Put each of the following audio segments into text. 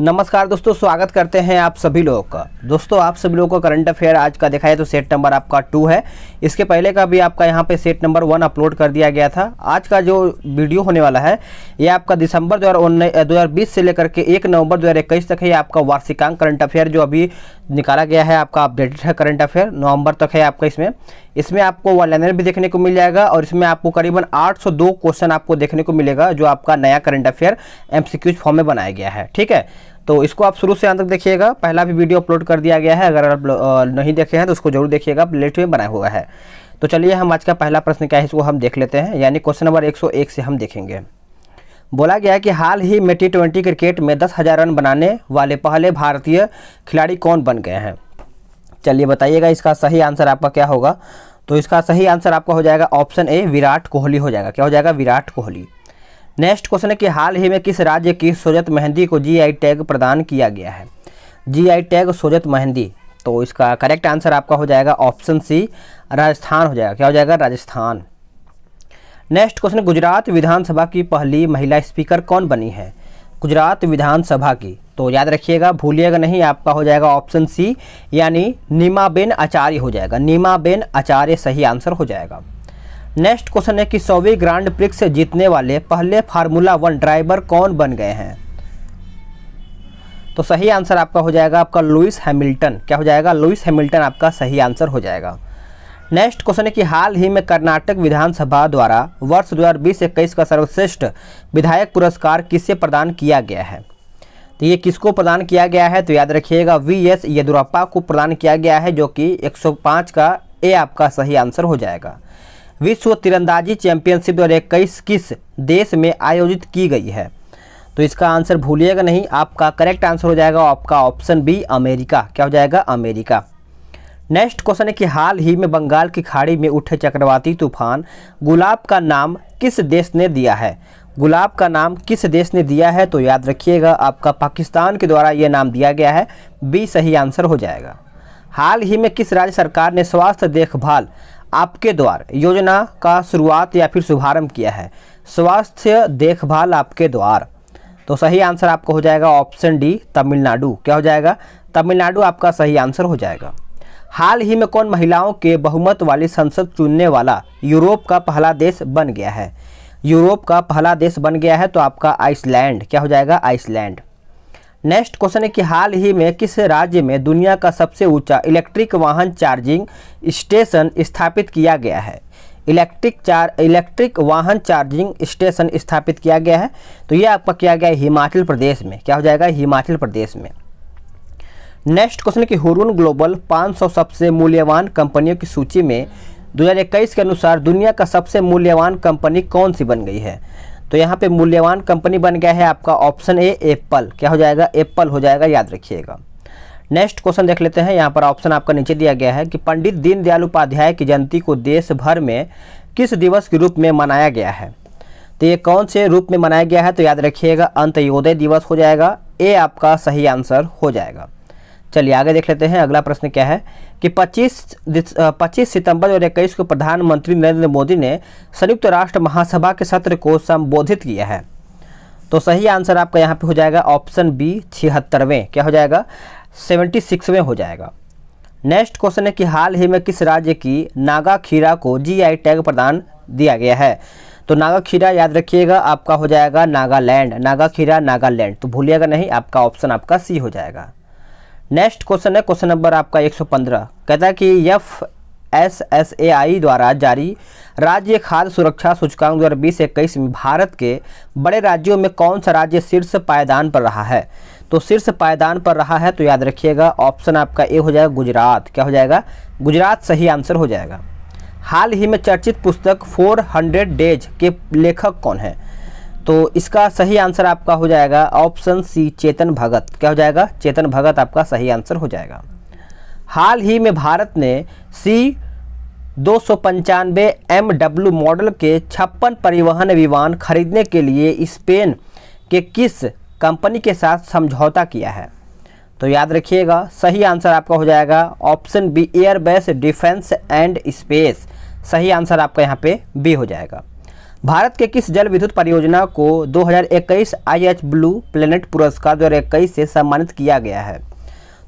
नमस्कार दोस्तों स्वागत करते हैं आप सभी लोगों का दोस्तों आप सभी लोगों का करंट अफेयर आज का देखा है तो सेट नंबर आपका टू है इसके पहले का भी आपका यहाँ पे सेट नंबर वन अपलोड कर दिया गया था आज का जो वीडियो होने वाला है ये आपका दिसंबर दो हज़ार से लेकर के एक नवंबर दो तक है आपका वार्षिकांक करंट अफेयर जो अभी निकाला गया है आपका अपडेटेड है करंट अफेयर नवंबर तक है आपका इसमें इसमें आपको वन लाइनर भी देखने को मिल जाएगा और इसमें आपको करीबन 802 क्वेश्चन आपको देखने को मिलेगा जो आपका नया करंट अफेयर एम फॉर्म में बनाया गया है ठीक है तो इसको आप शुरू से अंत तक देखिएगा पहला भी वीडियो अपलोड कर दिया गया है अगर आप नहीं देखे हैं तो उसको जरूर देखिएगा लेट में बनाया हुआ है तो चलिए हम आज का पहला प्रश्न क्या है इसको हम देख लेते हैं यानी क्वेश्चन नंबर एक से हम देखेंगे बोला गया कि हाल ही में टी ट्वेंटी क्रिकेट में दस हज़ार रन बनाने वाले पहले भारतीय खिलाड़ी कौन बन गए हैं चलिए बताइएगा इसका सही आंसर आपका क्या होगा तो इसका सही आंसर आपका हो जाएगा ऑप्शन ए विराट कोहली हो जाएगा क्या हो जाएगा विराट कोहली नेक्स्ट क्वेश्चन है कि हाल ही में किस राज्य की सोजत मेहंदी को जी टैग प्रदान किया गया है जी टैग सोजत मेहंदी तो इसका करेक्ट आंसर आपका हो जाएगा ऑप्शन सी राजस्थान हो जाएगा क्या हो जाएगा राजस्थान नेक्स्ट क्वेश्चन गुजरात विधानसभा की पहली महिला स्पीकर कौन बनी है गुजरात विधानसभा की तो याद रखिएगा भूलिएगा नहीं आपका हो जाएगा ऑप्शन सी यानी नीमाबेन आचार्य हो जाएगा नीमाबेन आचार्य सही आंसर हो जाएगा नेक्स्ट क्वेश्चन है कि सौवी ग्रांड प्रिक्स जीतने वाले पहले फार्मूला वन ड्राइवर कौन बन गए हैं तो सही आंसर आपका हो जाएगा आपका लुइस हैमिल्टन क्या हो जाएगा लुइस हैमिल्टन आपका सही आंसर हो जाएगा नेक्स्ट क्वेश्चन है कि हाल ही में कर्नाटक विधानसभा द्वारा वर्ष दो हज़ार का सर्वश्रेष्ठ विधायक पुरस्कार किससे प्रदान किया गया है तो ये किसको प्रदान किया गया है तो याद रखिएगा वी एस येदुरप्पा को प्रदान किया गया है जो कि 105 का ए आपका सही आंसर हो जाएगा विश्व तीरंदाजी चैंपियनशिप दो इक्कीस किस देश में आयोजित की गई है तो इसका आंसर भूलिएगा नहीं आपका करेक्ट आंसर हो जाएगा आपका ऑप्शन बी अमेरिका क्या हो जाएगा अमेरिका नेक्स्ट क्वेश्चन है कि हाल ही में बंगाल की खाड़ी में उठे चक्रवाती तूफान गुलाब का नाम किस देश ने दिया है गुलाब का नाम किस देश ने दिया है तो याद रखिएगा आपका पाकिस्तान के द्वारा यह नाम दिया गया है बी सही आंसर हो जाएगा हाल ही में किस राज्य सरकार ने स्वास्थ्य देखभाल आपके द्वार योजना का शुरुआत या फिर शुभारंभ किया है स्वास्थ्य देखभाल आपके द्वार तो सही आंसर आपको हो जाएगा ऑप्शन डी तमिलनाडु क्या हो जाएगा तमिलनाडु आपका सही आंसर हो जाएगा हाल ही में कौन महिलाओं के बहुमत वाली संसद चुनने वाला यूरोप का पहला देश बन गया है यूरोप का पहला देश बन गया है तो आपका आइसलैंड क्या हो जाएगा आइसलैंड नेक्स्ट क्वेश्चन है कि हाल ही में किस राज्य में दुनिया का सबसे ऊंचा इलेक्ट्रिक वाहन चार्जिंग स्टेशन स्थापित किया गया है इलेक्ट्रिक चार इलेक्ट्रिक वाहन चार्जिंग स्टेशन स्थापित किया गया है तो ये आपका किया गया है हिमाचल प्रदेश में क्या हो जाएगा हिमाचल प्रदेश में नेक्स्ट क्वेश्चन कि हुरून ग्लोबल 500 सबसे मूल्यवान कंपनियों की सूची में 2021 के अनुसार दुनिया का सबसे मूल्यवान कंपनी कौन सी बन गई है तो यहाँ पे मूल्यवान कंपनी बन गया है आपका ऑप्शन ए एप्पल क्या हो जाएगा एप्पल हो जाएगा याद रखिएगा नेक्स्ट क्वेश्चन देख लेते हैं यहाँ पर ऑप्शन आपका नीचे दिया गया है कि पंडित दीनदयाल उपाध्याय की जयंती को देश भर में किस दिवस के रूप में मनाया गया है तो ये कौन से रूप में मनाया गया है तो याद रखिएगा अंत्योदय दिवस हो जाएगा ए आपका सही आंसर हो जाएगा चलिए आगे देख लेते हैं अगला प्रश्न क्या है कि 25 पच्चीस सितंबर और इक्कीस को प्रधानमंत्री नरेंद्र मोदी ने संयुक्त राष्ट्र महासभा के सत्र को संबोधित किया है तो सही आंसर आपका यहाँ पे हो जाएगा ऑप्शन बी छिहत्तरवें क्या हो जाएगा सेवेंटी सिक्सवें हो जाएगा नेक्स्ट क्वेश्चन है कि हाल ही में किस राज्य की नागा खीरा को जीआई टैग प्रदान दिया गया है तो नागा खीरा याद रखिएगा आपका हो जाएगा नागालैंड नागा खीरा नागालैंड तो भूलिएगा नहीं आपका ऑप्शन आपका सी हो जाएगा नेक्स्ट क्वेश्चन है क्वेश्चन नंबर आपका 115 कहता है कि F S S A I द्वारा जारी राज्य खाद्य सुरक्षा सूचकांक दो हज़ार बीस इक्कीस में भारत के बड़े राज्यों में कौन सा राज्य शीर्ष पायदान पर रहा है तो शीर्ष पायदान पर रहा है तो याद रखिएगा ऑप्शन आपका ए हो जाएगा गुजरात क्या हो जाएगा गुजरात सही आंसर हो जाएगा हाल ही में चर्चित पुस्तक 400 डेज के लेखक कौन है तो इसका सही आंसर आपका हो जाएगा ऑप्शन सी चेतन भगत क्या हो जाएगा चेतन भगत आपका सही आंसर हो जाएगा हाल ही में भारत ने सी दो सौ पंचानवे एम डब्ल्यू मॉडल के छप्पन परिवहन विमान खरीदने के लिए स्पेन के किस कंपनी के साथ समझौता किया है तो याद रखिएगा सही आंसर आपका हो जाएगा option B Airbus defence and space सही आंसर आपका यहाँ पे बी हो जाएगा भारत के किस जल विद्युत परियोजना को 2021 आईएच ब्लू प्लेनेट पुरस्कार दो से सम्मानित किया गया है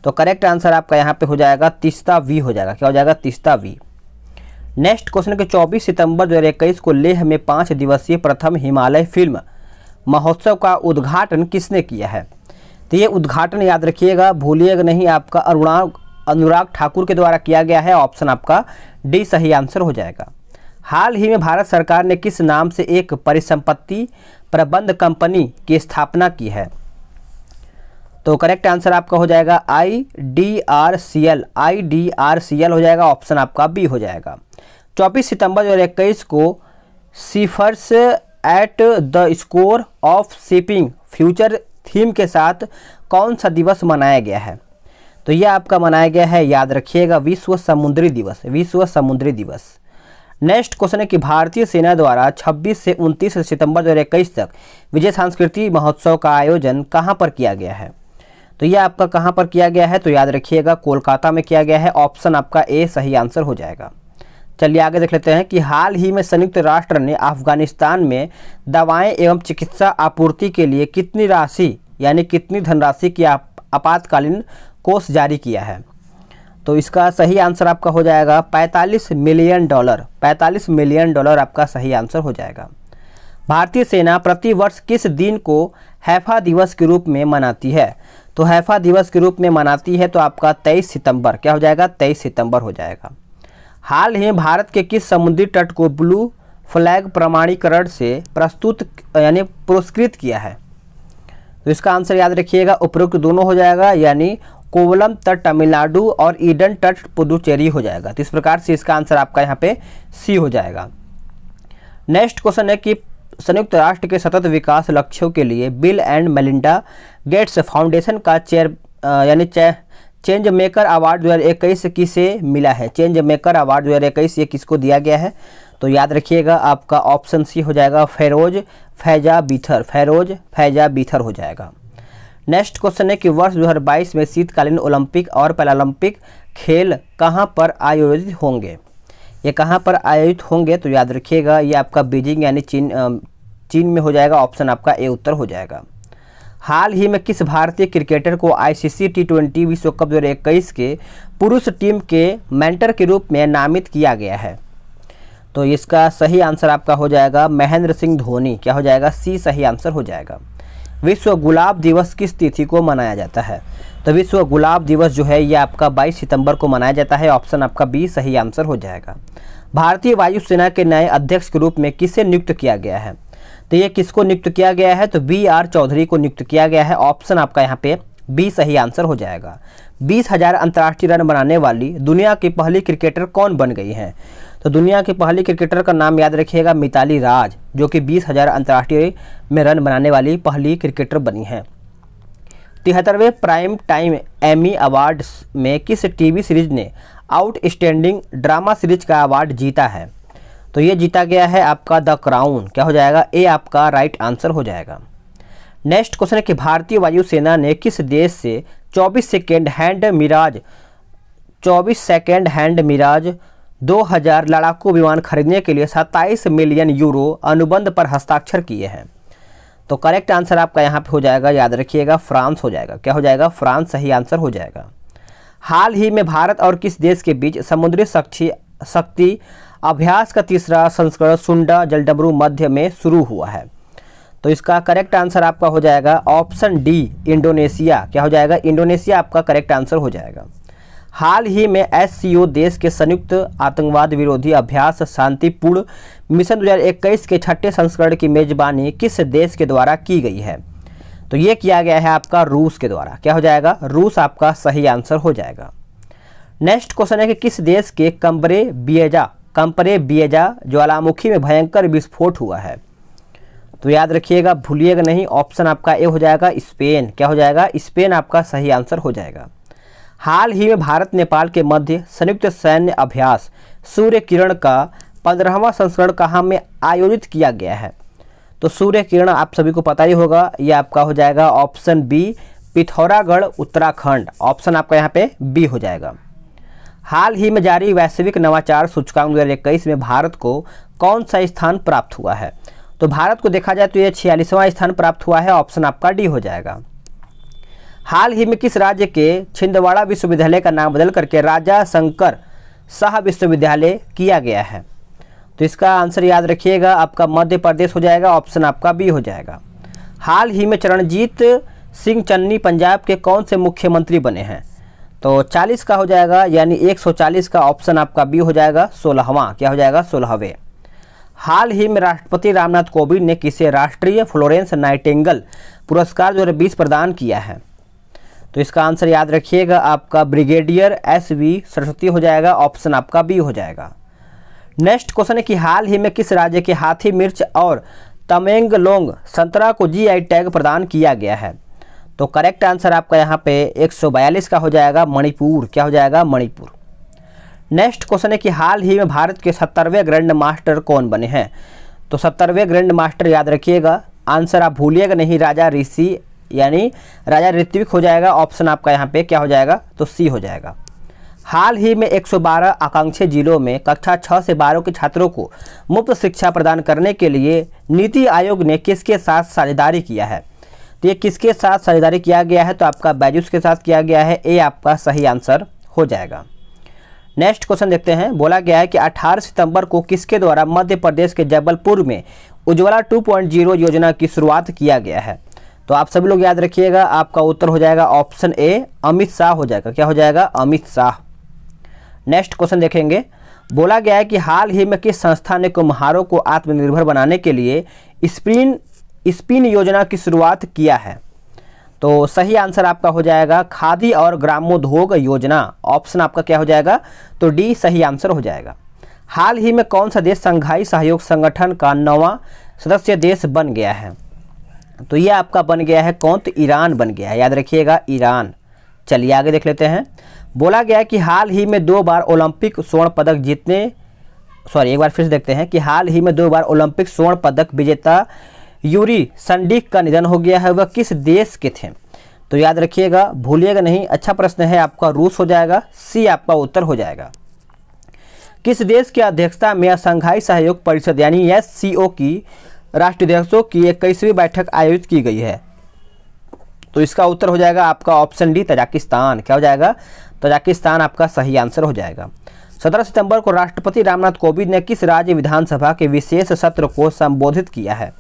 तो करेक्ट आंसर आपका यहाँ पे हो जाएगा तिस्ता वी हो जाएगा क्या हो जाएगा तिस्ता वी नेक्स्ट क्वेश्चन के 24 सितंबर 2021 को लेह में पाँच दिवसीय प्रथम हिमालय फिल्म महोत्सव का उद्घाटन किसने किया है तो ये उद्घाटन याद रखिएगा भूलिएगा नहीं आपका अरुणा अनुराग ठाकुर के द्वारा किया गया है ऑप्शन आपका डी सही आंसर हो जाएगा हाल ही में भारत सरकार ने किस नाम से एक परिसंपत्ति प्रबंध कंपनी की स्थापना की है तो करेक्ट आंसर आपका हो जाएगा I D R C L I D R C L हो जाएगा ऑप्शन आपका बी हो जाएगा चौबीस सितंबर 2021 को seafarers at the core of shipping future theme के साथ कौन सा दिवस मनाया गया है तो यह आपका मनाया गया है याद रखिएगा विश्व समुद्री दिवस विश्व समुद्री दिवस नेक्स्ट क्वेश्चन है कि भारतीय सेना द्वारा 26 से 29 सितंबर 2021 तक विजय सांस्कृति महोत्सव का आयोजन कहाँ पर किया गया है तो यह आपका कहाँ पर किया गया है तो याद रखिएगा कोलकाता में किया गया है ऑप्शन आपका ए सही आंसर हो जाएगा चलिए आगे देख लेते हैं कि हाल ही में संयुक्त राष्ट्र ने अफगानिस्तान में दवाएँ एवं चिकित्सा आपूर्ति के लिए कितनी राशि यानी कितनी धनराशि की आपातकालीन कोष जारी किया है तो इसका सही आंसर आपका हो जाएगा 45 मिलियन डॉलर 45 मिलियन डॉलर आपका सही आंसर हो जाएगा भारतीय सेना प्रति वर्ष किस दिन को हैफा दिवस के रूप में मनाती है तो हैफा दिवस के रूप में मनाती है तो आपका 23 सितंबर क्या हो जाएगा 23 सितंबर हो जाएगा हाल ही भारत के किस समुद्री तट को ब्लू फ्लैग प्रमाणीकरण से प्रस्तुत यानी पुरस्कृत किया है तो इसका आंसर याद रखिएगा उपरोक्त दोनों हो जाएगा यानी कोवलम तट तमिलनाडु और ईडन तट पुदुचेरी हो जाएगा तो इस प्रकार से इसका आंसर आपका यहाँ पे सी हो जाएगा नेक्स्ट क्वेश्चन है कि संयुक्त राष्ट्र के सतत विकास लक्ष्यों के लिए Bill and Melinda Gates Foundation का चेयर यानी चेयर चेंज मेकर अवार्ड दो हज़ार इक्कीस किसे मिला है चेंज मेकर अवार्ड दो हज़ार इक्कीस ये किसको दिया गया है तो याद रखिएगा आपका ऑप्शन सी हो जाएगा फेरोज फैजा बीथर फेरोज फैजा बीथर हो जाएगा नेक्स्ट क्वेश्चन है कि वर्ष 2022 में शीतकालीन ओलंपिक और पैरालंपिक खेल कहाँ पर आयोजित होंगे ये कहाँ पर आयोजित होंगे तो याद रखिएगा ये आपका बीजिंग यानी चीन चीन में हो जाएगा ऑप्शन आपका ए उत्तर हो जाएगा हाल ही में किस भारतीय क्रिकेटर को आईसीसी टी ट्वेंटी विश्व कप दो के पुरुष टीम के मेंटर के रूप में नामित किया गया है तो इसका सही आंसर आपका हो जाएगा महेंद्र सिंह धोनी क्या हो जाएगा सी सही आंसर हो जाएगा विश्व गुलाब दिवस किस तिथि को मनाया जाता है तो विश्व गुलाब दिवस जो है ये आपका 22 सितंबर को मनाया जाता है ऑप्शन आपका बी सही आंसर हो जाएगा भारतीय वायुसेना के नए अध्यक्ष के रूप में किसे नियुक्त किया गया है तो ये किसको नियुक्त किया गया है तो बी आर चौधरी को नियुक्त किया गया है ऑप्शन आपका यहाँ पे बी सही आंसर हो जाएगा बीस हजार अंतर्राष्ट्रीय रन बनाने वाली दुनिया की पहली क्रिकेटर कौन बन गई हैं तो दुनिया के पहली क्रिकेटर का नाम याद रखिएगा मिताली राज जो कि बीस हज़ार अंतर्राष्ट्रीय में रन बनाने वाली पहली क्रिकेटर बनी हैं तिहत्तरवें प्राइम टाइम एमी अवार्ड्स में किस टीवी सीरीज ने आउटस्टैंडिंग ड्रामा सीरीज का अवार्ड जीता है तो ये जीता गया है आपका द क्राउन क्या हो जाएगा ए आपका राइट आंसर हो जाएगा नेक्स्ट क्वेश्चन है कि भारतीय वायुसेना ने किस देश से 24 second hand Mirage 24 second hand Mirage 2000 लड़ाकू विमान खरीदने के लिए 27 मिलियन यूरो अनुबंध पर हस्ताक्षर किए हैं तो करेक्ट आंसर आपका यहाँ पे हो जाएगा याद रखिएगा फ्रांस हो जाएगा क्या हो जाएगा फ्रांस सही आंसर हो जाएगा हाल ही में भारत और किस देश के बीच समुद्री शक्ति शक्ति अभ्यास का तीसरा संस्करण सुंडा जलडमरू मध्य में शुरू हुआ है तो इसका करेक्ट आंसर आपका हो जाएगा ऑप्शन डी इंडोनेशिया क्या हो जाएगा इंडोनेशिया आपका करेक्ट आंसर हो जाएगा हाल ही में एस देश के संयुक्त आतंकवाद विरोधी अभ्यास शांतिपूर्ण मिशन 2021 के छठे संस्करण की मेजबानी किस देश के द्वारा की गई है तो ये किया गया है आपका रूस के द्वारा क्या हो जाएगा रूस आपका सही आंसर हो जाएगा नेक्स्ट क्वेश्चन है कि किस देश के कम्बरे बियजा कम्परे बियजा ज्वालामुखी में भयंकर विस्फोट हुआ है तो याद रखिएगा भूलिएगा नहीं ऑप्शन आपका ए हो जाएगा स्पेन क्या हो जाएगा स्पेन आपका सही आंसर हो जाएगा हाल ही में भारत नेपाल के मध्य संयुक्त सैन्य अभ्यास सूर्य किरण का पंद्रहवा संस्करण कहाँ में आयोजित किया गया है तो सूर्य किरण आप सभी को पता ही होगा यह आपका हो जाएगा option B Pithoragarh Uttarakhand option आपका यहाँ पे बी हो जाएगा हाल ही में जारी वैश्विक नवाचार सूचकांक दो में भारत को कौन सा स्थान प्राप्त हुआ है तो भारत को देखा जाए तो यह छियालीसवां स्थान प्राप्त हुआ है ऑप्शन आपका डी हो जाएगा हाल ही में किस राज्य के छिंदवाड़ा विश्वविद्यालय का नाम बदल करके राजा शंकर शाह विश्वविद्यालय किया गया है तो इसका आंसर याद रखिएगा आपका मध्य प्रदेश हो जाएगा ऑप्शन आपका बी हो जाएगा हाल ही में चरणजीत सिंह चन्नी पंजाब के कौन से मुख्यमंत्री बने हैं तो 40 का हो जाएगा यानी 140 का ऑप्शन आपका बी हो जाएगा सोलहवा क्या हो जाएगा सोलहवें हाल ही में राष्ट्रपति रामनाथ कोविंद ने किसे राष्ट्रीय फ्लोरेंस नाइटेंगल पुरस्कार दो प्रदान किया है तो इसका आंसर याद रखिएगा आपका ब्रिगेडियर एस वी सरस्वती हो जाएगा ऑप्शन आपका बी हो जाएगा नेक्स्ट क्वेश्चन है कि हाल ही में किस राज्य के हाथी मिर्च और तमेंगलोंग संतरा को जीआई टैग प्रदान किया गया है तो करेक्ट आंसर आपका यहाँ पे 142 का हो जाएगा मणिपुर क्या हो जाएगा मणिपुर नेक्स्ट क्वेश्चन है कि हाल ही में भारत के सत्तरवें ग्रैंड मास्टर कौन बने हैं तो सत्तरवें ग्रैंड मास्टर याद रखिएगा आंसर आप भूलिएगा नहीं राजा ऋषि यानी राजा ऋत्विक हो जाएगा ऑप्शन आपका यहाँ पे क्या हो जाएगा तो सी हो जाएगा हाल ही में 112 आकांक्षी जिलों में कक्षा 6 से 12 के छात्रों को मुफ्त शिक्षा प्रदान करने के लिए नीति आयोग ने किसके साथ साझेदारी किया है तो ये किसके साथ साझेदारी किया गया है तो आपका बैजूस के साथ किया गया है ये आपका सही आंसर हो जाएगा नेक्स्ट क्वेश्चन देखते हैं बोला गया है कि 18 सितंबर को किसके द्वारा मध्य प्रदेश के जबलपुर में उज्ज्वला 2.0 योजना की शुरुआत किया गया है तो आप सभी लोग याद रखिएगा आपका उत्तर हो जाएगा ऑप्शन ए अमित शाह हो जाएगा क्या हो जाएगा अमित शाह नेक्स्ट क्वेश्चन देखेंगे बोला गया है कि हाल ही में किस संस्था ने कुम्हारों को आत्मनिर्भर बनाने के लिए स्पिन स्पिन योजना की शुरुआत किया है तो सही आंसर आपका हो जाएगा खादी और ग्रामोद्योग योजना ऑप्शन आपका क्या हो जाएगा तो डी सही आंसर हो जाएगा हाल ही में कौन सा देश संघाई सहयोग संगठन का नवा सदस्य देश बन गया है तो ये आपका बन गया है कौन तो ईरान बन गया है याद रखिएगा ईरान चलिए आगे देख लेते हैं बोला गया कि हाल ही में दो बार ओलंपिक स्वर्ण पदक जीतने सॉरी एक बार फिर से देखते हैं कि हाल ही में दो बार ओलंपिक स्वर्ण पदक विजेता यूरी संडिक का निधन हो गया है वह किस देश के थे तो याद रखिएगा भूलिएगा नहीं अच्छा प्रश्न है आपका रूस हो जाएगा सी आपका उत्तर हो जाएगा किस देश की अध्यक्षता में संघाई सहयोग परिषद यानी एस की राष्ट्र अध्यक्षों की इक्कीसवीं बैठक आयोजित की गई है तो इसका उत्तर हो जाएगा आपका ऑप्शन डी तजाकिस्तान क्या हो जाएगा तजाकिस्तान आपका सही आंसर हो जाएगा सत्रह सितंबर को राष्ट्रपति रामनाथ कोविंद ने किस राज्य विधानसभा के विशेष सत्र को संबोधित किया है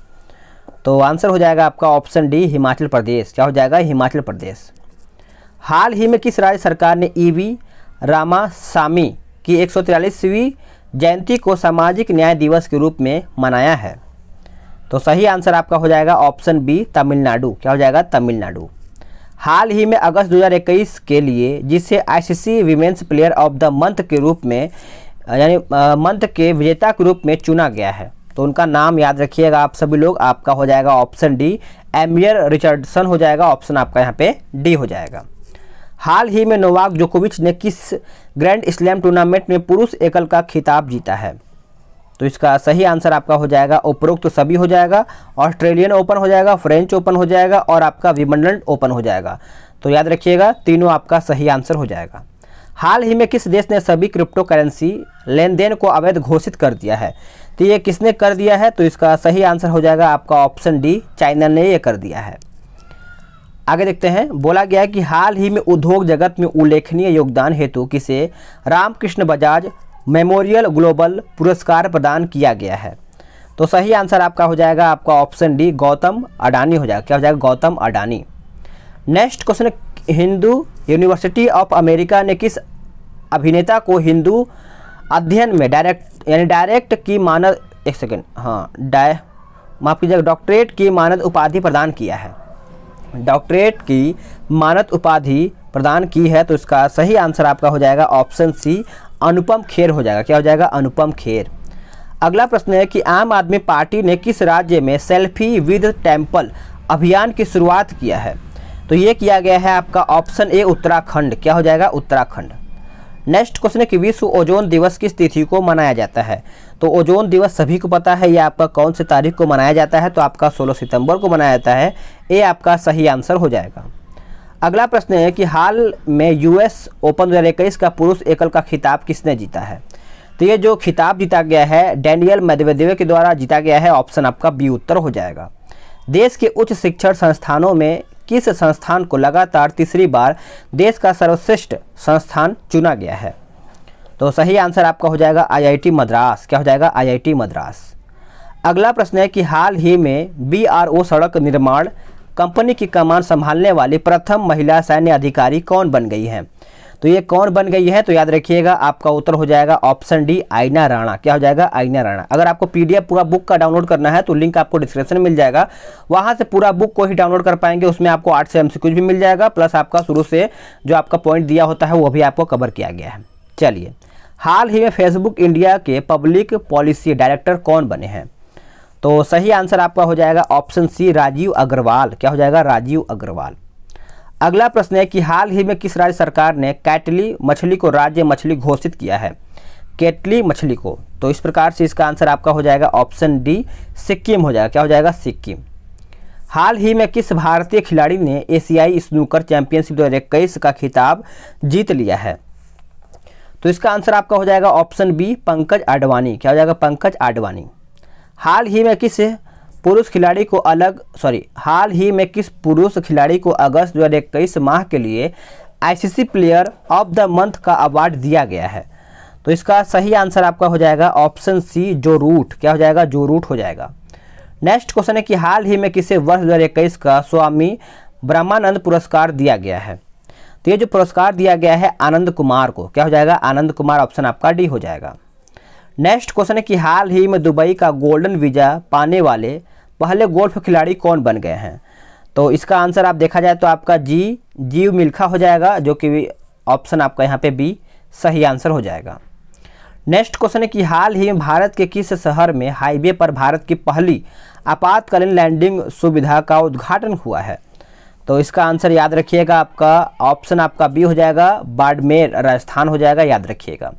तो आंसर हो जाएगा आपका ऑप्शन डी हिमाचल प्रदेश क्या हो जाएगा हिमाचल प्रदेश हाल ही में किस राज्य सरकार ने ईवी रामासामी की एक जयंती को सामाजिक न्याय दिवस के रूप में मनाया है तो सही आंसर आपका हो जाएगा ऑप्शन बी तमिलनाडु क्या हो जाएगा तमिलनाडु हाल ही में अगस्त 2021 के लिए जिसे ICC women's player of the month के रूप में यानी मंथ के विजेता के रूप में चुना गया है तो उनका नाम याद रखिएगा आप सभी लोग आपका हो जाएगा ऑप्शन डी एमियर रिचर्डसन हो जाएगा ऑप्शन आपका यहाँ पे डी हो जाएगा हाल ही में नोवाक जोकोविच ने किस ग्रैंड स्लैम टूर्नामेंट में पुरुष एकल का खिताब जीता है तो इसका सही आंसर आपका हो जाएगा उपरोक्त तो सभी हो जाएगा ऑस्ट्रेलियन ओपन हो जाएगा फ्रेंच ओपन हो जाएगा और आपका विमंडल ओपन हो जाएगा तो याद रखिएगा तीनों आपका सही आंसर हो जाएगा हाल ही में किस देश ने सभी क्रिप्टो करेंसी लेन देन को अवैध घोषित कर दिया है तो ये किसने कर दिया है तो इसका सही आंसर हो जाएगा आपका ऑप्शन डी चाइना ने ये कर दिया है आगे देखते हैं बोला गया है कि हाल ही में उद्योग जगत में उल्लेखनीय योगदान हेतु किसे रामकृष्ण बजाज मेमोरियल ग्लोबल पुरस्कार प्रदान किया गया है तो सही आंसर आपका हो जाएगा आपका ऑप्शन डी गौतम अडानी हो जाएगा क्या हो जाएगा Gautam Adani next question Hindu university of America ने किस अभिनेता को हिंदू अध्ययन में डायरेक्ट यानी डायरेक्ट की मानद एक सेकेंड हाँ डाय माफ कीजिएगा डॉक्टरेट की मानद उपाधि प्रदान किया है डॉक्टरेट की मानद उपाधि प्रदान की है तो इसका सही आंसर आपका हो जाएगा ऑप्शन सी अनुपम खेर हो जाएगा क्या हो जाएगा अनुपम खेर अगला प्रश्न है कि आम आदमी पार्टी ने किस राज्य में सेल्फी विद टेम्पल अभियान की शुरुआत किया है तो ये किया गया है आपका ऑप्शन ए उत्तराखंड क्या हो जाएगा उत्तराखंड नेक्स्ट क्वेश्चन है कि विश्व ओजोन दिवस किस तिथि को मनाया जाता है तो ओजोन दिवस सभी को पता है यह आपका कौन से तारीख को मनाया जाता है तो आपका 16 सितंबर को मनाया जाता है ये आपका सही आंसर हो जाएगा अगला प्रश्न है कि हाल में यूएस ओपन दो का पुरुष एकल का खिताब किसने जीता है तो ये जो खिताब जीता गया है डैनियल मेदवेदेव के द्वारा जीता गया है ऑप्शन आपका बी उत्तर हो जाएगा देश के उच्च शिक्षण संस्थानों में किस संस्थान को लगातार तीसरी बार देश का सर्वश्रेष्ठ संस्थान चुना गया है तो सही आंसर आपका हो जाएगा आईआईटी मद्रास क्या हो जाएगा आईआईटी मद्रास अगला प्रश्न है कि हाल ही में बीआरओ सड़क निर्माण कंपनी की कमान संभालने वाली प्रथम महिला सैन्य अधिकारी कौन बन गई हैं तो ये कौन बन गई है तो याद रखिएगा आपका उत्तर हो जाएगा ऑप्शन डी आईना राणा क्या हो जाएगा आईना राणा अगर आपको पीडीएफ पूरा बुक का डाउनलोड करना है तो लिंक आपको डिस्क्रिप्शन में मिल जाएगा वहां से पूरा बुक को ही डाउनलोड कर पाएंगे उसमें आपको आठ से एम भी मिल जाएगा प्लस आपका शुरू से जो आपका पॉइंट दिया होता है वो भी आपको कवर किया गया है चलिए हाल ही में फेसबुक इंडिया के पब्लिक पॉलिसी डायरेक्टर कौन बने हैं तो सही आंसर आपका हो जाएगा ऑप्शन सी राजीव अग्रवाल क्या हो जाएगा राजीव अग्रवाल अगला प्रश्न है कि हाल ही में किस राज्य सरकार ने कैटली मछली को राज्य मछली घोषित किया है केटली मछली को तो इस प्रकार से इसका आंसर आपका हो जाएगा ऑप्शन डी सिक्किम हो जाएगा क्या हो जाएगा सिक्किम हाल ही में किस भारतीय खिलाड़ी ने एशियाई स्नूकर चैंपियनशिप दो हज़ार का खिताब जीत लिया है तो इसका आंसर आपका हो जाएगा ऑप्शन बी पंकज आडवाणी क्या हो जाएगा पंकज आडवाणी हाल ही में किस पुरुष खिलाड़ी को अलग सॉरी हाल ही में किस पुरुष खिलाड़ी को अगस्त दो माह के लिए ICC player of the month का अवार्ड दिया गया है तो इसका सही आंसर आपका हो जाएगा ऑप्शन सी जो रूट क्या हो जाएगा जो रूट हो जाएगा नेक्स्ट क्वेश्चन है कि हाल ही में किसे वर्ष दो का स्वामी ब्रह्मानंद पुरस्कार दिया गया है तो ये जो पुरस्कार दिया गया है आनंद कुमार को क्या हो जाएगा आनंद कुमार ऑप्शन आपका डी हो जाएगा नेक्स्ट क्वेश्चन है कि हाल ही में दुबई का गोल्डन वीज़ा पाने वाले पहले गोल्फ खिलाड़ी कौन बन गए हैं तो इसका आंसर आप देखा जाए तो आपका जी जीव मिल्खा हो जाएगा जो कि ऑप्शन आपका यहाँ पे बी सही आंसर हो जाएगा नेक्स्ट क्वेश्चन है कि हाल ही में भारत के किस शहर में हाईवे पर भारत की पहली आपातकालीन लैंडिंग सुविधा का उद्घाटन हुआ है तो इसका आंसर याद रखिएगा आपका ऑप्शन आपका बी हो जाएगा बाड़मेर राजस्थान हो जाएगा याद रखिएगा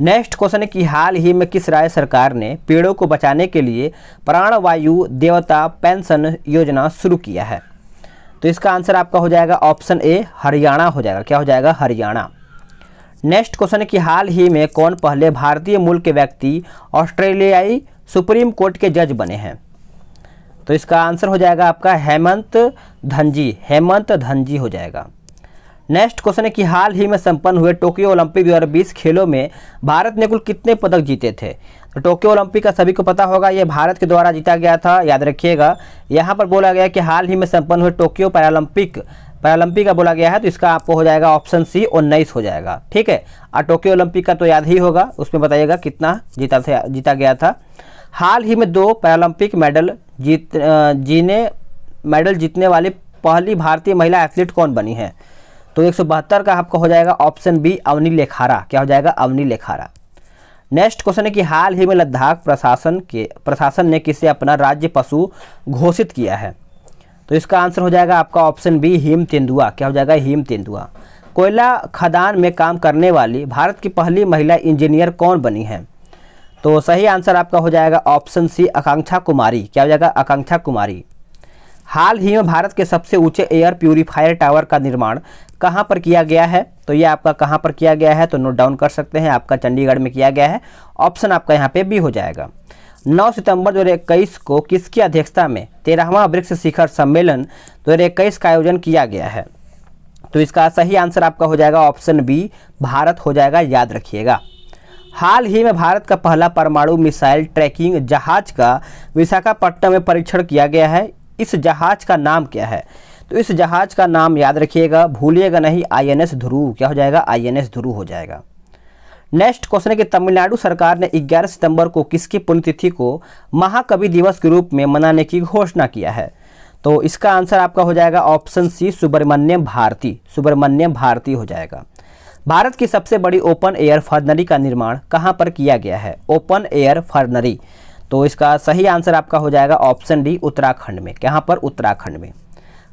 नेक्स्ट क्वेश्चन है कि हाल ही में किस राज्य सरकार ने पेड़ों को बचाने के लिए प्राणवायु देवता पेंशन योजना शुरू किया है तो इसका आंसर आपका हो जाएगा ऑप्शन ए हरियाणा हो जाएगा क्या हो जाएगा हरियाणा नेक्स्ट क्वेश्चन है कि हाल ही में कौन पहले भारतीय मूल के व्यक्ति ऑस्ट्रेलियाई सुप्रीम कोर्ट के जज बने हैं तो इसका आंसर हो जाएगा आपका हेमंत धनजी हेमंत धनजी हो जाएगा नेक्स्ट क्वेश्चन है कि हाल ही में संपन्न हुए टोक्यो ओलंपिक 2020 खेलों में भारत ने कुल कितने पदक जीते थे तो टोक्यो ओलंपिक का सभी को पता होगा ये भारत के द्वारा जीता गया था याद रखिएगा यहाँ पर बोला गया कि हाल ही में संपन्न हुए टोक्यो पैरालंपिक पैरालंपिक का बोला गया है तो इसका आपको हो जाएगा ऑप्शन सी उन्नीस हो जाएगा ठीक है और टोक्यो ओलंपिक का तो याद ही होगा उसमें बताइएगा कितना जीता था जीता गया था हाल ही में दो पैरालंपिक मेडल जीत जीने मेडल जीतने वाली पहली भारतीय महिला एथलीट कौन बनी है तो एक का आपका हो जाएगा ऑप्शन बी अवनी लेखारा क्या हो जाएगा अवनी लेखारा नेक्स्ट क्वेश्चन है कि हाल ही में लद्दाख प्रशासन के प्रशासन ने किसे अपना राज्य पशु घोषित किया है तो इसका आंसर हो जाएगा आपका ऑप्शन बी हिम तेंदुआ क्या हो जाएगा हिम तेंदुआ कोयला खदान में काम करने वाली भारत की पहली महिला इंजीनियर कौन बनी है तो सही आंसर आपका हो जाएगा ऑप्शन सी आकांक्षा कुमारी क्या हो जाएगा आकांक्षा कुमारी हाल ही में भारत के सबसे ऊंचे एयर प्यूरीफायर टावर का निर्माण कहाँ पर किया गया है तो ये आपका कहाँ पर किया गया है तो नोट डाउन कर सकते हैं आपका चंडीगढ़ में किया गया है ऑप्शन आपका यहाँ पे भी हो जाएगा 9 सितंबर दो को किसकी अध्यक्षता में तेरहवां ब्रिक्स शिखर सम्मेलन दो का आयोजन किया गया है तो इसका सही आंसर आपका हो जाएगा ऑप्शन बी भारत हो जाएगा याद रखिएगा हाल ही में भारत का पहला परमाणु मिसाइल ट्रैकिंग जहाज का विशाखापट्टनम में परीक्षण किया गया है इस जहाज का नाम क्या है तो इस जहाज का नाम याद रखिएगा भूलिएगा नहीं आई एस ध्रुव क्या हो जाएगा आईएनएस ध्रुव हो जाएगा नेक्स्ट क्वेश्चन है कि तमिलनाडु सरकार ने 11 सितंबर को किसकी पुण्यतिथि को महाकवि दिवस के रूप में मनाने की घोषणा किया है तो इसका आंसर आपका हो जाएगा ऑप्शन सी सुब्रमण्यम भारती सुब्रमण्यम भारती हो जाएगा भारत की सबसे बड़ी ओपन एयर फर्नरी का निर्माण कहाँ पर किया गया है ओपन एयर फर्नरी तो इसका सही आंसर आपका हो जाएगा ऑप्शन डी उत्तराखंड में कहाँ पर उत्तराखंड में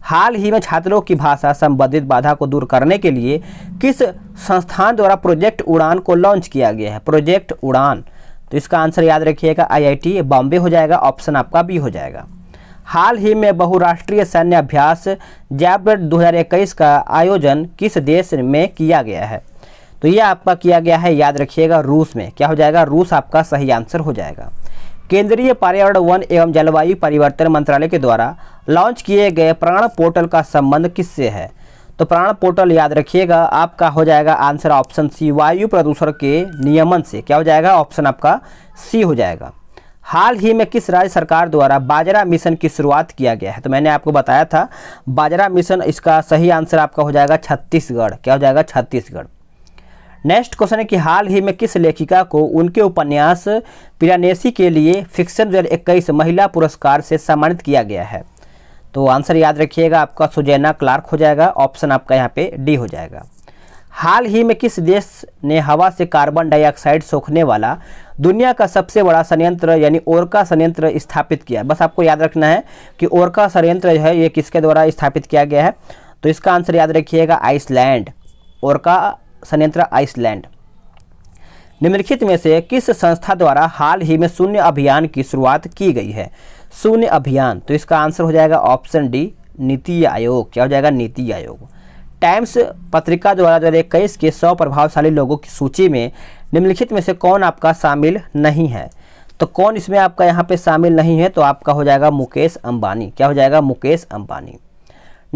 हाल ही में छात्रों की भाषा संबंधित बाधा को दूर करने के लिए किस संस्थान द्वारा प्रोजेक्ट उड़ान को लॉन्च किया गया है प्रोजेक्ट उड़ान तो इसका आंसर याद रखिएगा आईआईटी बॉम्बे हो जाएगा ऑप्शन आपका बी हो जाएगा हाल ही में बहुराष्ट्रीय सैन्य अभ्यास जयपुर 2021 का आयोजन किस देश में किया गया है तो ये आपका किया गया है याद रखिएगा रूस में क्या हो जाएगा रूस आपका सही आंसर हो जाएगा केंद्रीय पर्यावरण वन एवं जलवायु परिवर्तन मंत्रालय के द्वारा लॉन्च किए गए प्राण पोर्टल का संबंध किससे है तो प्राण पोर्टल याद रखिएगा आपका हो जाएगा आंसर ऑप्शन सी वायु प्रदूषण के नियमन से क्या हो जाएगा ऑप्शन आपका सी हो जाएगा हाल ही में किस राज्य सरकार द्वारा बाजरा मिशन की शुरुआत किया गया है तो मैंने आपको बताया था बाजरा मिशन इसका सही आंसर आपका हो जाएगा छत्तीसगढ़ क्या हो जाएगा छत्तीसगढ़ नेक्स्ट क्वेश्चन है कि हाल ही में किस लेखिका को उनके उपन्यास पिरानेसी के लिए फिक्शन दो इक्कीस महिला पुरस्कार से सम्मानित किया गया है तो आंसर याद रखिएगा आपका सुजैना क्लार्क हो जाएगा ऑप्शन आपका यहाँ पे डी हो जाएगा हाल ही में किस देश ने हवा से कार्बन डाइऑक्साइड सोखने वाला दुनिया का सबसे बड़ा संयंत्र यानी ओरका संयंत्र स्थापित किया बस आपको याद रखना है कि ओरका संयंत्र जो है ये किसके द्वारा स्थापित किया गया है तो इसका आंसर याद रखिएगा आइसलैंड ओरका संयंत्र आइसलैंड निम्नलिखित में से किस संस्था द्वारा हाल ही में शून्य अभियान की शुरुआत की गई है शून्य अभियान तो इसका आंसर हो जाएगा ऑप्शन डी नीति आयोग क्या हो जाएगा नीति आयोग टाइम्स पत्रिका द्वारा दो हज़ार इक्कीस के सौ प्रभावशाली लोगों की सूची में निम्नलिखित में से कौन आपका शामिल नहीं है तो कौन इसमें आपका यहाँ पे शामिल नहीं है तो आपका हो जाएगा मुकेश अंबानी क्या हो जाएगा मुकेश अंबानी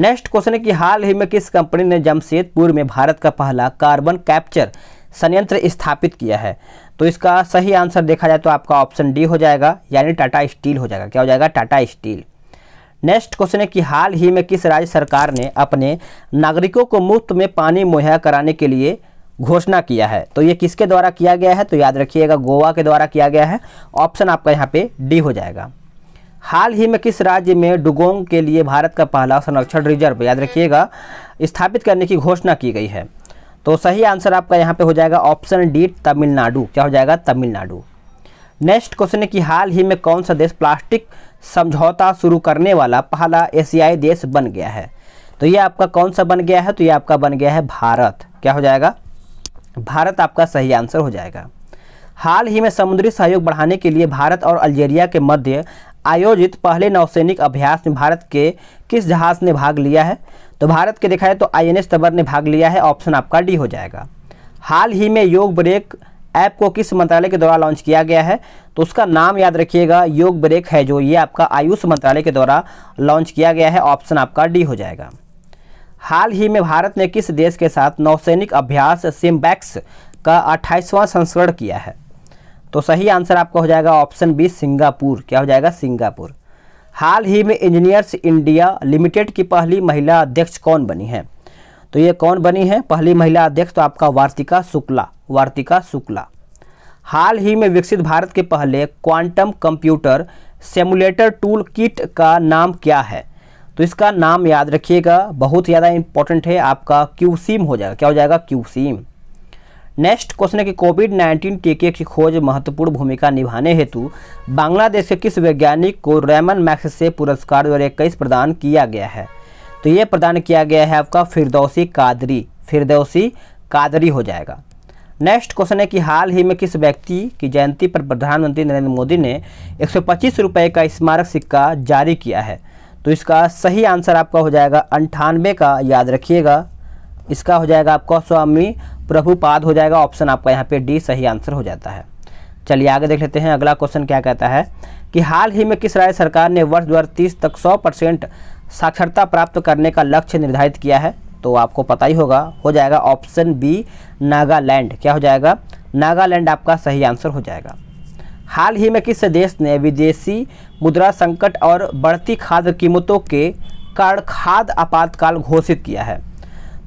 नेक्स्ट क्वेश्चन है कि हाल ही में किस कंपनी ने जमशेदपुर में भारत का पहला कार्बन कैप्चर संयंत्र स्थापित किया है तो इसका सही आंसर देखा जाए तो आपका ऑप्शन डी हो जाएगा यानी टाटा स्टील हो जाएगा क्या हो जाएगा टाटा स्टील नेक्स्ट क्वेश्चन है कि हाल ही में किस राज्य सरकार ने अपने नागरिकों को मुफ्त में पानी मुहैया कराने के लिए घोषणा किया है तो ये किसके द्वारा किया गया है तो याद रखिएगा गोवा के द्वारा किया गया है ऑप्शन आपका यहाँ पे डी हो जाएगा हाल ही में किस राज्य में डुगोंग के लिए भारत का पहला संरक्षण रिजर्व याद रखिएगा स्थापित करने की घोषणा की गई है तो सही आंसर आपका यहाँ पे हो जाएगा ऑप्शन डी तमिलनाडु क्या हो जाएगा तमिलनाडु नेक्स्ट क्वेश्चन है कि हाल ही में कौन सा देश प्लास्टिक समझौता शुरू करने वाला पहला एशियाई देश बन गया है तो ये आपका कौन सा बन गया है तो ये आपका बन गया है भारत क्या हो जाएगा भारत आपका सही आंसर हो जाएगा हाल ही में समुद्री सहयोग बढ़ाने के लिए भारत और अल्जेरिया के मध्य आयोजित पहले नौसैनिक अभ्यास में भारत के किस जहाज़ ने भाग लिया है तो भारत के देखा है तो आई एन एस तबर ने भाग लिया है ऑप्शन आपका डी हो जाएगा हाल ही में योग ब्रेक ऐप को किस मंत्रालय के द्वारा लॉन्च किया गया है तो उसका नाम याद रखिएगा योग ब्रेक है जो ये आपका आयुष मंत्रालय के द्वारा लॉन्च किया गया है ऑप्शन आपका डी हो जाएगा हाल ही में भारत ने किस देश के साथ नौसैनिक अभ्यास सिम्बैक्स का अट्ठाईसवां संस्करण किया है तो सही आंसर आपका हो जाएगा ऑप्शन बी सिंगापुर क्या हो जाएगा सिंगापुर हाल ही में इंजीनियर्स इंडिया लिमिटेड की पहली महिला अध्यक्ष कौन बनी है तो ये कौन बनी है पहली महिला अध्यक्ष तो आपका वार्तिका शुक्ला वार्तिका शुक्ला हाल ही में विकसित भारत के पहले quantum computer simulator toolkit का नाम क्या है तो इसका नाम याद रखिएगा बहुत ज़्यादा इंपॉर्टेंट है आपका क्यूसीम हो जाएगा क्या हो जाएगा क्यूसीम नेक्स्ट क्वेश्चन है कि कोविड 19 टीके की खोज महत्वपूर्ण भूमिका निभाने हेतु बांग्लादेश के किस वैज्ञानिक को रेमन मैक्स से पुरस्कार दो इक्कीस प्रदान किया गया है तो ये प्रदान किया गया है आपका फिरदौसी कादरी फिरदौसी कादरी हो जाएगा नेक्स्ट क्वेश्चन है कि हाल ही में किस व्यक्ति की जयंती पर प्रधानमंत्री नरेंद्र मोदी ने एक सौ का स्मारक सिक्का जारी किया है तो इसका सही आंसर आपका हो जाएगा अंठानवे का याद रखिएगा इसका हो जाएगा आपका स्वामी प्रभुपाद हो जाएगा ऑप्शन आपका यहाँ पे डी सही आंसर हो जाता है चलिए आगे देख लेते हैं अगला क्वेश्चन क्या कहता है कि हाल ही में किस राज्य सरकार ने वर्ष दो तक सौ साक्षरता प्राप्त करने का लक्ष्य निर्धारित किया है तो आपको पता ही होगा हो जाएगा ऑप्शन बी नागालैंड क्या हो जाएगा नागालैंड आपका सही आंसर हो जाएगा हाल ही में किस देश ने विदेशी मुद्रा संकट और बढ़ती खाद्य कीमतों के कारण खाद्य आपातकाल घोषित किया है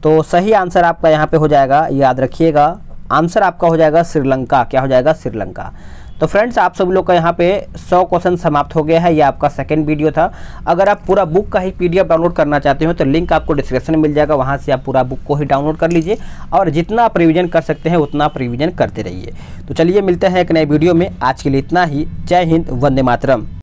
तो सही आंसर आपका यहाँ पे हो जाएगा याद रखिएगा आंसर आपका हो जाएगा श्रीलंका क्या हो जाएगा श्रीलंका तो फ्रेंड्स आप सब लोग का यहाँ पे 100 क्वेश्चन समाप्त हो गया है ये आपका सेकंड वीडियो था अगर आप पूरा बुक का ही पीडीएफ डाउनलोड करना चाहते हो तो लिंक आपको डिस्क्रिप्शन में मिल जाएगा वहाँ से आप पूरा बुक को ही डाउनलोड कर लीजिए और जितना आप रिविजन कर सकते हैं उतना आप रिविजन करते रहिए तो चलिए मिलते हैं एक नए वीडियो में आज के लिए इतना ही जय हिंद वंदे मातरम